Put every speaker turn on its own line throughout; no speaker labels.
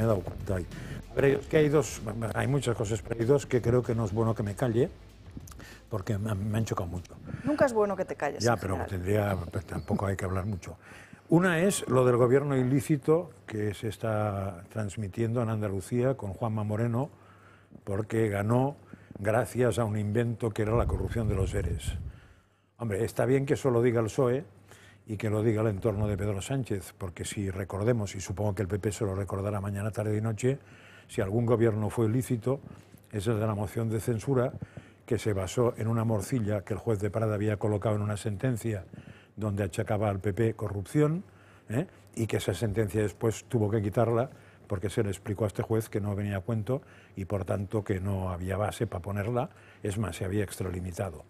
me he dado cuenta ahí. que hay dos, hay muchas cosas, pero hay dos que creo que no es bueno que me calle, porque me han chocado mucho.
Nunca es bueno que te calles. Ya, pero
tendría, pues, tampoco hay que hablar mucho. Una es lo del gobierno ilícito que se está transmitiendo en Andalucía con Juanma Moreno, porque ganó gracias a un invento que era la corrupción de los seres. Hombre, está bien que eso lo diga el PSOE, y que lo diga el entorno de Pedro Sánchez, porque si recordemos, y supongo que el PP se lo recordará mañana, tarde y noche, si algún gobierno fue ilícito, el de la moción de censura que se basó en una morcilla que el juez de Prada había colocado en una sentencia donde achacaba al PP corrupción, ¿eh? y que esa sentencia después tuvo que quitarla porque se le explicó a este juez que no venía a cuento y por tanto que no había base para ponerla, es más, se había extralimitado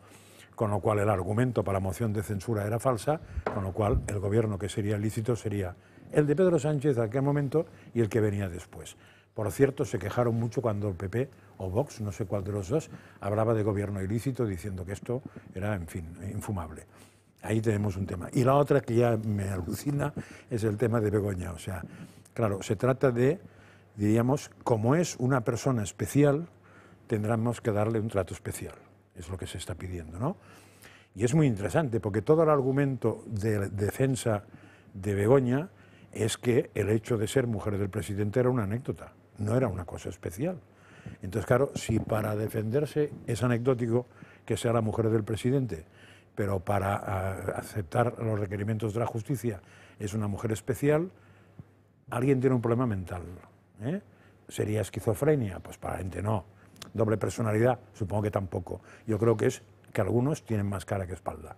con lo cual el argumento para moción de censura era falsa, con lo cual el gobierno que sería lícito sería el de Pedro Sánchez de aquel momento y el que venía después. Por cierto, se quejaron mucho cuando el PP o Vox, no sé cuál de los dos, hablaba de gobierno ilícito diciendo que esto era, en fin, infumable. Ahí tenemos un tema. Y la otra que ya me alucina es el tema de Begoña. O sea, claro, se trata de, diríamos, como es una persona especial, tendremos que darle un trato especial es lo que se está pidiendo. ¿no? Y es muy interesante porque todo el argumento de defensa de Begoña es que el hecho de ser mujer del presidente era una anécdota, no era una cosa especial. Entonces, claro, si para defenderse es anecdótico que sea la mujer del presidente, pero para ah, aceptar los requerimientos de la justicia es una mujer especial, alguien tiene un problema mental. ¿eh? ¿Sería esquizofrenia? Pues para la gente no doble personalidad, supongo que tampoco. Yo creo que es que algunos tienen más cara que espalda.